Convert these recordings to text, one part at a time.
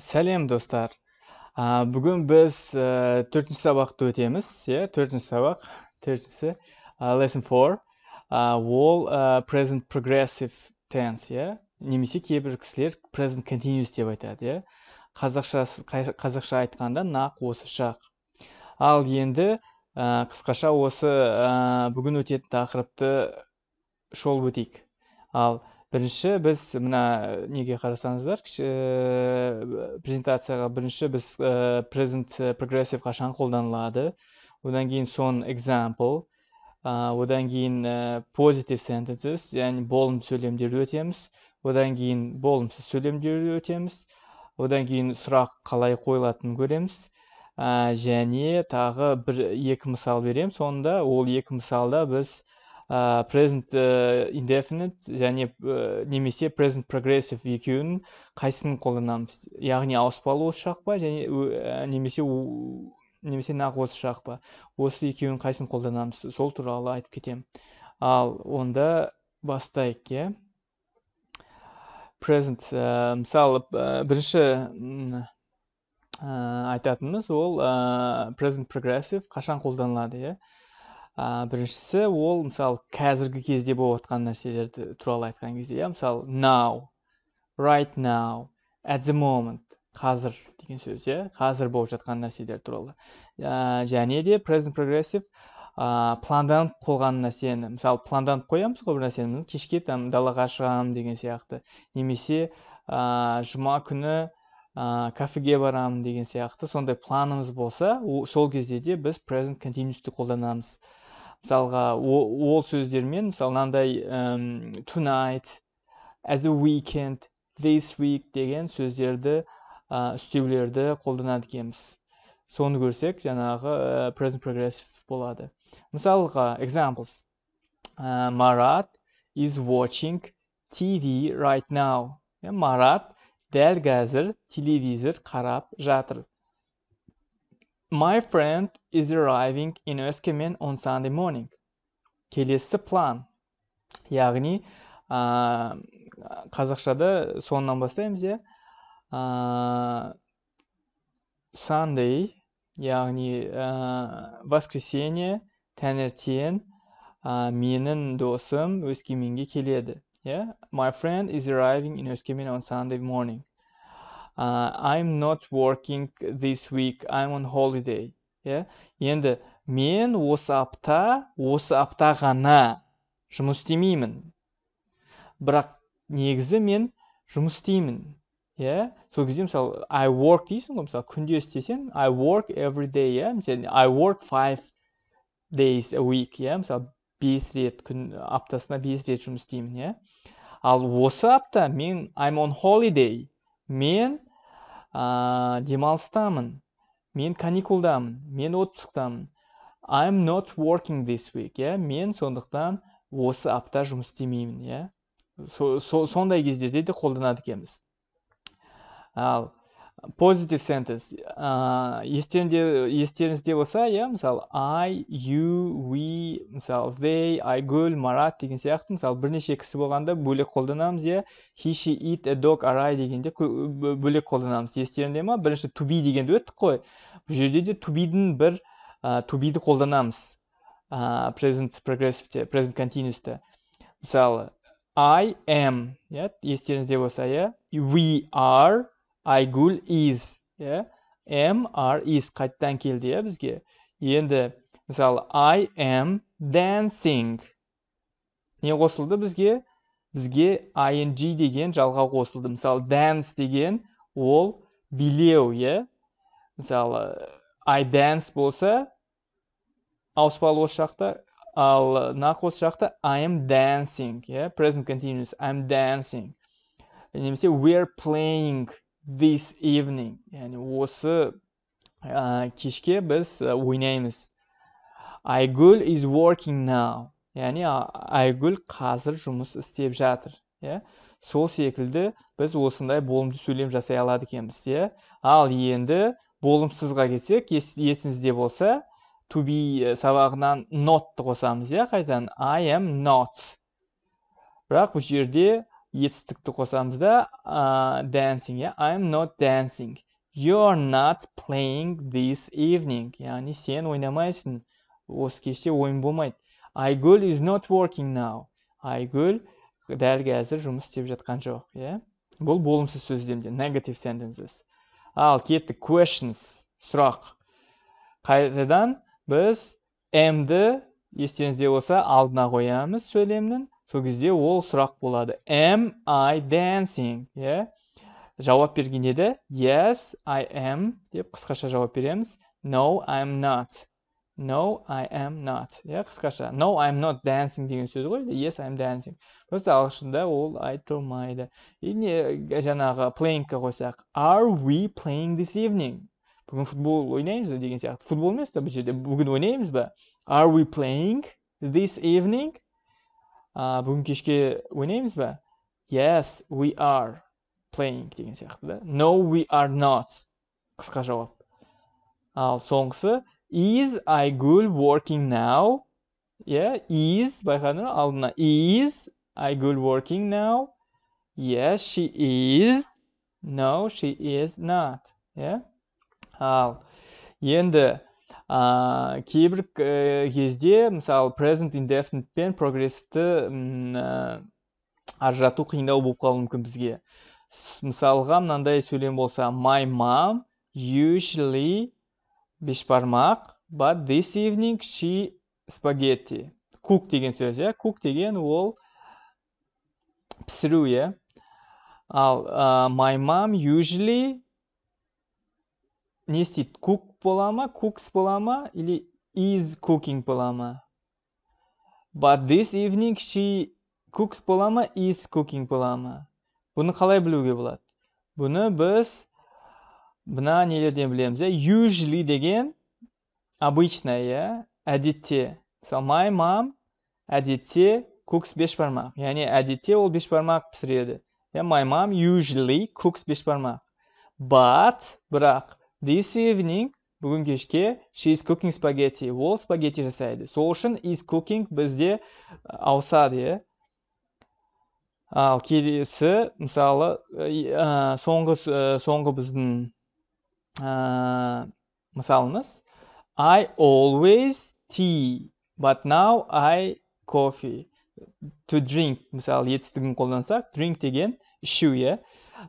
сәлем достар ә, бүгін біз ә, төртінші сабақты өтеміз иә төртінші сабақ төртіншісі ә, lesson four ә, ол ә, present progressive tense иә немесе кейбір кісілер present continuous деп айтады иә қазақша қазақша айтқанда нақ осы шақ ал енді ә, қысқаша осы ә, бүгін өтетін тақырыпты шолып өтейік ал бірінші біз мына неге қарасаңыздар кіші э, презентацияға бірінші біз ә, present progressive қашан қолданылады одан кейін соны example ә, одан кейін ә, positive sentences яғни болым сөйлемдерді өтеміз одан кейін болымсыз сөйлемдерді өтеміз одан кейін сұрақ қалай қойылатынын көреміз ә, және тағы бір екі мысал беремін сонда ол екі мысалда біз ә, present ә, indefinite және э, немесе present progressive екеуін қайсысын қолданамыз яғни ауыспалы шақ па және ә, немесе немесе нақ осы шақ па осы екеуін қайсысын қолданамыз сол туралы айтып кетемін ал онда бастайық иә present ә, мысалы бірінші ә, айтатынымыз ол ә, present progressive қашан қолданылады иә ә, біріншісі ол мысалы қазіргі кезде болып жатқан нәрселерді туралы айтқан кезде иә мысалы now right now at the moment қазір деген сөз иә қазір болып жатқан нәрселер туралы ә, және де present progressive ә, планданып қойған нәрсені мысалы планданып қоямыз ғой бір нәрсені кешке там далаға шығамын деген сияқты немесе ә, жұма күні ә, кафеге барамын деген сияқты сондай планымыз болса о, сол кезде де біз present continuous'ты қолданамыз мысалға ол сөздермен мысалы мынандай tonight as a weekend this week деген сөздерді ә, үстеулерді қолданады екенбіз соны көрсек жаңағы ә, present progressive болады мысалға examples ә, марат is watching tv right now э, марат дәл қазір телевизор қарап жатыр My friend is arriving in Öskemen on Sunday morning. Келесі план. Яғни, ә, қазақшада соңынан бастаймыз, иә. Ә, Sunday, яғни ә, воскресенье таңертең ә, менің досым Өскеменге келеді. Yeah? Иә? My friend is arriving in Öskemen on Sunday morning. Uh, i'm not working this week i'm on holiday Yeah? енді мен осы апта осы апта ғана жұмыс істемеймін бірақ негізі мен жұмыс істеймін иә сол кезде мысалы i work дейсің ғой мысалы күнде істесең i work every day иә мысалы i work five days a week иә мысалы бес рет күн аптасына бес рет жұмыс істеймін иә ал осы апта мен i'm on holiday мен ә, демалыстамын мен каникулдамын мен отпусктамын I'm not working this week иә мен сондықтан осы апта жұмыс істемеймін иә сондай кездерде де қолданады екенбіз ал позитив sentence естеріңде естеріңізде болса иә мысалы i you we мысалы they айгүл марат деген сияқты мысалы бірнеше кісі болғанда бөлек қолданамыз иә he she it a dog a ride дегенде бөлек қолданамыз естеріңде ма бірінші to be дегенді өттік қой бұл жерде де to be-дің бір ту to be-ді қолданамыз презент present progressive present continuous мысалы i am иә естеріңізде болса иә we are айгүл из иә am are is қайттан келді иә бізге енді мысалы i am dancing не қосылды бізге бізге ing деген жалға қосылды мысалы dance деген ол билеу иә мысалы i dance болса ауыспалы осы жақта ал нақ осы жақта i am dancing иә present continuous I am dancing немесе are playing this evening яғни осы кешке біз ойнаймыз айгүл is working now яғни айгүл қазір жұмыс істеп жатыр иә сол секілді біз осындай болымды сөйлем жасай алады екенбіз иә ал енді болымсызға келсек ес, есіңізде болса to be э, сабағынан нотты қосамыз иә қайтадан i am not бірақ бұл жерде етістікті қосамыз да dancing иә yeah? I'm not dancing you are not playing this evening яғни сен ойнамайсың осы кеште ойын болмайды айгүл is not working now айгүл дәл қазір жұмыс істеп жатқан жоқ иә бұл болымсыз сөздемде negative sentences ал кеттік questions сұрақ қайтадан біз m-ді естеріңізде болса алдына қоямыз сөйлемнің сол кезде ол сұрақ болады am i dancing иә yeah? жауап берген еді yes i am деп қысқаша жауап береміз no i am not no i am not иә yeah? қысқаша no i am not dancing деген сөз ғой yes i am dancing просто ағылшында ол айтылмайды и не жаңағы плейингке қойсақ are we playing this evening бүгін футбол ойнаймыз ба деген сияқты футбол емес та бұл жерде бүгін ойнаймыз ба are we playing this evening а, бүгін кешке ойнаймыз ба yes we are playing деген сияқты да no we are not қысқа жауап ал соңғысы is айгүл working now иә yeah, is байқадың ба алдына is айгүл working now yes she is no she is not иә yeah? ал енді ә, кейбір э, кезде мысалы present indefinite пен прогрессивті ажырату қиындау болып қалуы мүмкін бізге мысалға мынандай сөйлем болса my mom usually бешбармақ but this evening she spaghetti cook деген сөз иә cook деген ол пісіру иә ал uh, my mom usually не істейді кук бола ма кукс бола ма или из cooking бола ма but this evening she cooks бола ма is cooking бола ма бұны қалай білуге болады бұны біз мына нелерден білеміз иә usually деген обычно иә әдетте мысалы my mom әдетте кукс беш бармақ яғни әдетте ол беш бармақ пісіреді иә my mom usually cooks беш бармақ but бірақ This evening бүгін кешке she is cooking spaghetti ол спагетти жасайды сол үшін is cooking бізде ауысады иә ал келесі мысалы соңғы соңғы біздің мысалымыз I always tea but now I coffee to drink мысалы етістігін қолдансақ drink деген ішу иә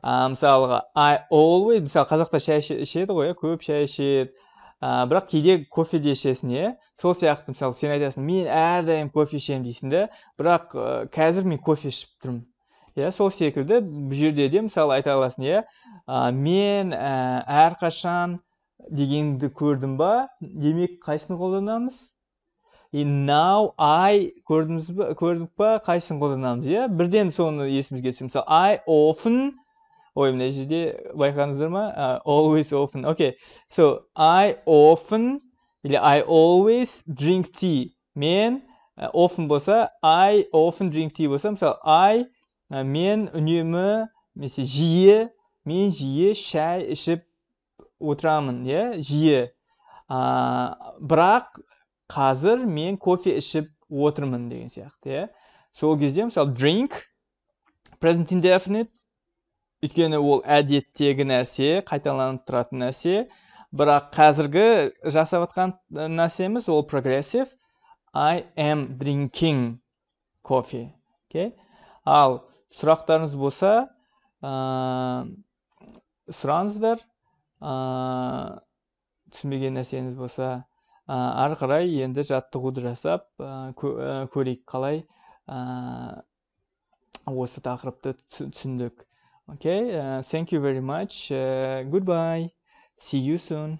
мысалға I always мысалы қазақта шай ішеді ғой иә көп шай ішеді бірақ кейде кофе де ішесің иә сол сияқты мысалы сен айтасың мен әрдайым кофе ішемін дейсің да бірақ ә, қазір мен кофе ішіп тұрмын иә сол секілді бұл жерде де мысалы айта аласың иә ә, мен ә, әрқашан дегенді көрдім ба демек қайсыны қолданамыз и now I көрдіңіз ба көрдік па қайсысын қолданамыз иә бірден соны есімізге түсіп, мысалы I often ой мына жерде байқадыңыздар ма uh, always often okay so I often или I always drink tea мен uh, often болса I often drink tea болса мысалы I uh, мен үнемі немесе жиі мен жиі шай ішіп отырамын иә жиі бірақ қазір мен кофе ішіп отырмын деген сияқты иә сол кезде мысалы drink present indefinite өйткені ол әдеттегі нәрсе қайталанып тұратын нәрсе бірақ қазіргі жасап жатқан нәрсеміз ол прогрессив i am drinking кофе. okay? ал сұрақтарыңыз болса ә, сұраңыздар ә, түсінбеген нәрсеңіз болса ары қарай енді жаттығуды жасап көрейік қалай осы тақырыпты түсіндік okay thank you very much goodbye see you soon